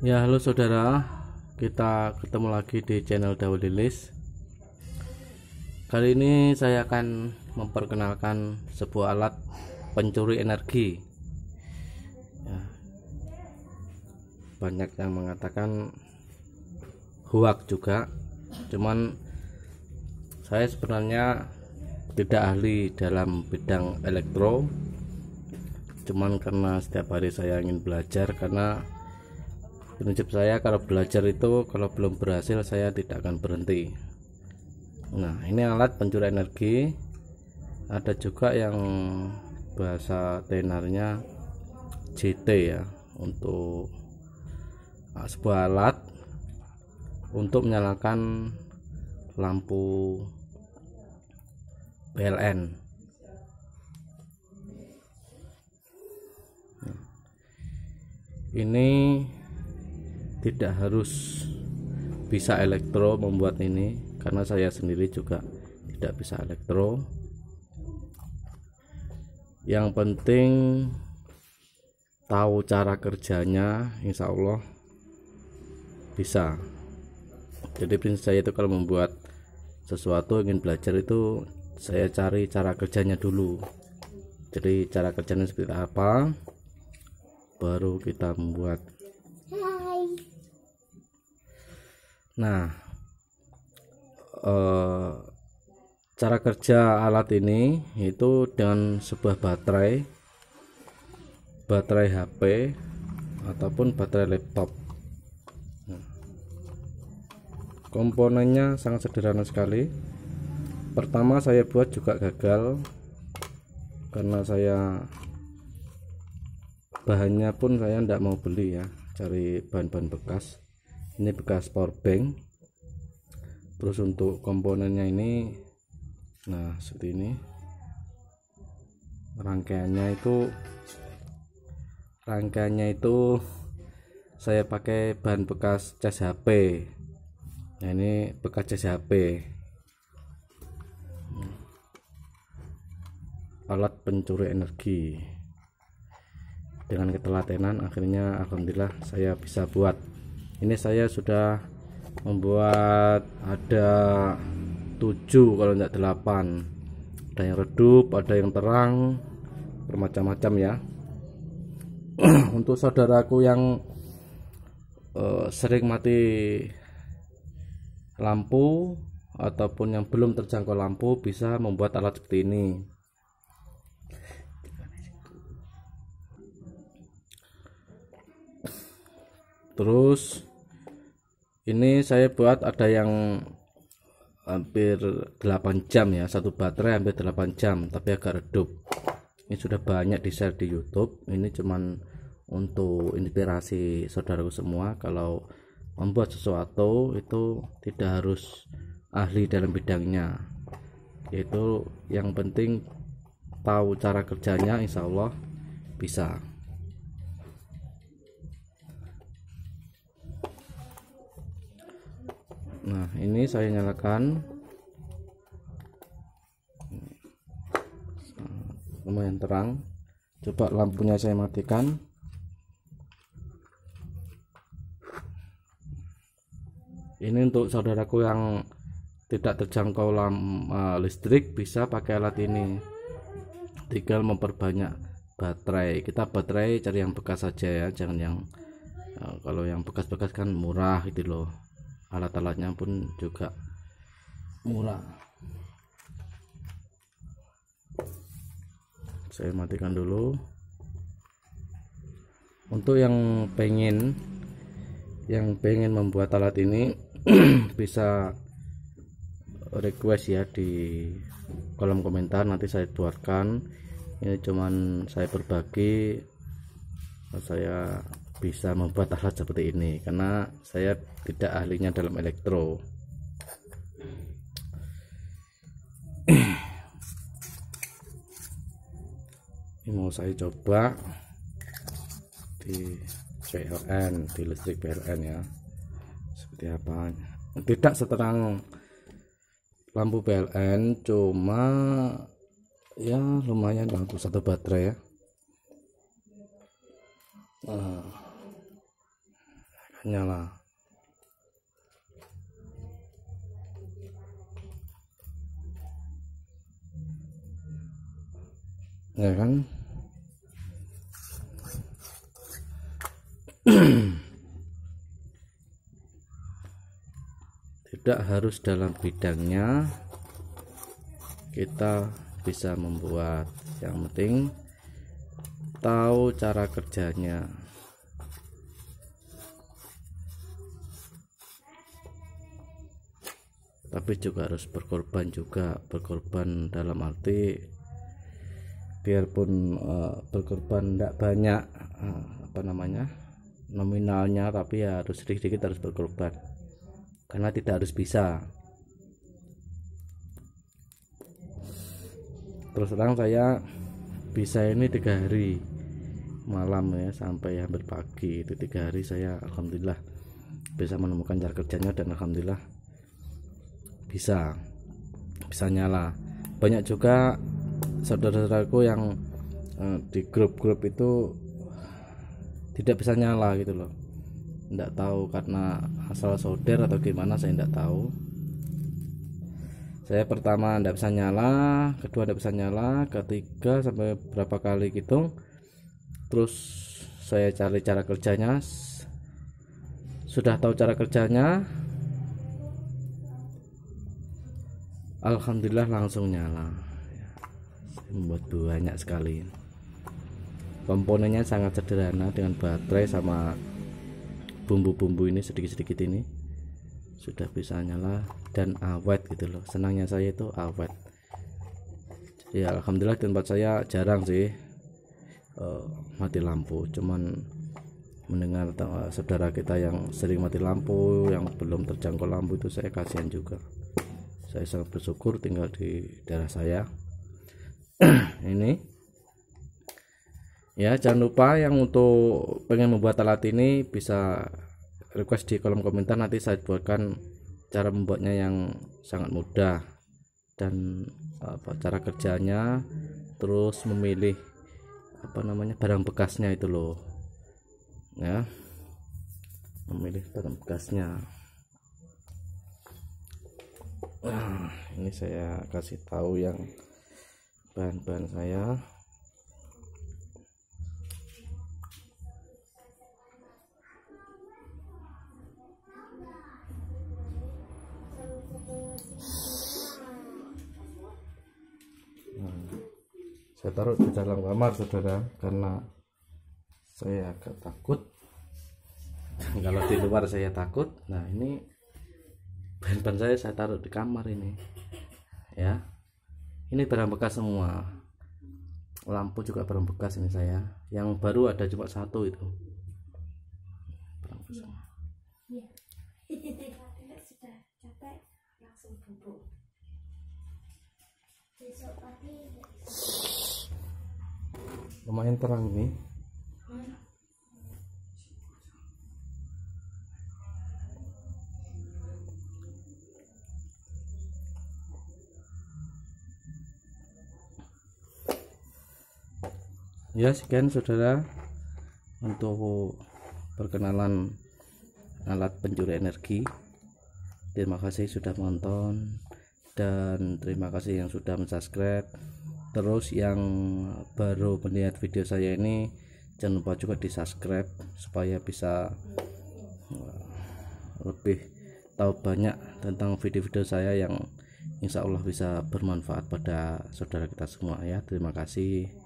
Ya halo saudara, kita ketemu lagi di channel Dawud Lilis. Kali ini saya akan memperkenalkan sebuah alat pencuri energi. Ya. Banyak yang mengatakan huak juga, cuman saya sebenarnya tidak ahli dalam bidang elektro. Cuman karena setiap hari saya ingin belajar karena prinsip saya kalau belajar itu kalau belum berhasil saya tidak akan berhenti nah ini alat pencuri energi ada juga yang bahasa tenarnya JT ya untuk ah, sebuah alat untuk menyalakan lampu PLN nah, ini tidak harus bisa elektro membuat ini karena saya sendiri juga tidak bisa elektro yang penting tahu cara kerjanya insya Allah bisa jadi prinsip saya itu kalau membuat sesuatu ingin belajar itu saya cari cara kerjanya dulu jadi cara kerjanya seperti apa baru kita membuat Nah, eh, cara kerja alat ini itu dengan sebuah baterai, baterai HP ataupun baterai laptop. Nah, komponennya sangat sederhana sekali. Pertama saya buat juga gagal karena saya bahannya pun saya tidak mau beli ya, cari bahan-bahan bekas ini bekas power bank terus untuk komponennya ini nah seperti ini rangkaiannya itu rangkaiannya itu saya pakai bahan bekas cas HP nah ini bekas cas HP alat pencuri energi dengan ketelatenan akhirnya alhamdulillah saya bisa buat ini saya sudah membuat ada 7 kalau tidak 8 ada yang redup ada yang terang bermacam-macam ya untuk saudaraku yang uh, sering mati lampu ataupun yang belum terjangkau lampu bisa membuat alat seperti ini terus ini saya buat ada yang hampir 8 jam ya satu baterai hampir 8 jam tapi agak redup ini sudah banyak di share di YouTube ini cuman untuk inspirasi saudaraku semua kalau membuat sesuatu itu tidak harus ahli dalam bidangnya yaitu yang penting tahu cara kerjanya insya Allah bisa nah ini saya nyalakan lumayan terang coba lampunya saya matikan ini untuk saudaraku yang tidak terjangkau lampu eh, listrik bisa pakai alat ini tinggal memperbanyak baterai kita baterai cari yang bekas saja ya jangan yang eh, kalau yang bekas-bekas kan murah gitu loh alat-alatnya pun juga murah saya matikan dulu untuk yang pengen yang pengen membuat alat ini bisa request ya di kolom komentar nanti saya buatkan ini cuman saya berbagi saya bisa membuat alat seperti ini karena saya tidak ahlinya dalam elektro ini mau saya coba di PLN di listrik PLN ya seperti apa tidak seterang lampu PLN cuma ya lumayan bagus satu baterai ya nah nyala ya kan tidak harus dalam bidangnya kita bisa membuat yang penting tahu cara kerjanya tapi juga harus berkorban juga berkorban dalam arti biarpun uh, berkorban tidak banyak uh, apa namanya nominalnya tapi ya harus sedikit-sedikit harus berkorban karena tidak harus bisa terus terang saya bisa ini tiga hari malam ya sampai hampir pagi itu tiga hari saya alhamdulillah bisa menemukan cara kerjanya dan alhamdulillah bisa bisa nyala banyak juga saudara-saudaraku yang eh, di grup-grup itu tidak bisa nyala gitu loh tidak tahu karena asal solder atau gimana saya tidak tahu saya pertama tidak bisa nyala kedua tidak bisa nyala ketiga sampai berapa kali gitu terus saya cari cara kerjanya sudah tahu cara kerjanya Alhamdulillah langsung nyala ya. membuat banyak sekali komponennya sangat sederhana dengan baterai sama bumbu-bumbu ini sedikit-sedikit ini sudah bisa nyala dan awet gitu loh senangnya saya itu awet ya Alhamdulillah tempat saya jarang sih uh, mati lampu cuman mendengar saudara kita yang sering mati lampu yang belum terjangkau lampu itu saya kasihan juga saya sangat bersyukur tinggal di daerah saya ini ya jangan lupa yang untuk pengen membuat alat ini bisa request di kolom komentar nanti saya buatkan cara membuatnya yang sangat mudah dan apa cara kerjanya terus memilih apa namanya barang bekasnya itu loh ya memilih barang bekasnya nah, ini saya kasih tahu yang bahan-bahan saya hmm. saya taruh di dalam kamar saudara karena saya agak takut kalau di luar saya takut nah ini handphone saya saya taruh di kamar ini ya ini barang bekas semua lampu juga barang bekas ini saya yang baru ada cuma satu itu barang iya. iya. bekas lumayan terang ini ya sekian saudara untuk perkenalan alat pencuri energi terima kasih sudah menonton dan terima kasih yang sudah subscribe terus yang baru melihat video saya ini jangan lupa juga di subscribe supaya bisa eh, lebih tahu banyak tentang video-video saya yang insya Allah bisa bermanfaat pada saudara kita semua ya terima kasih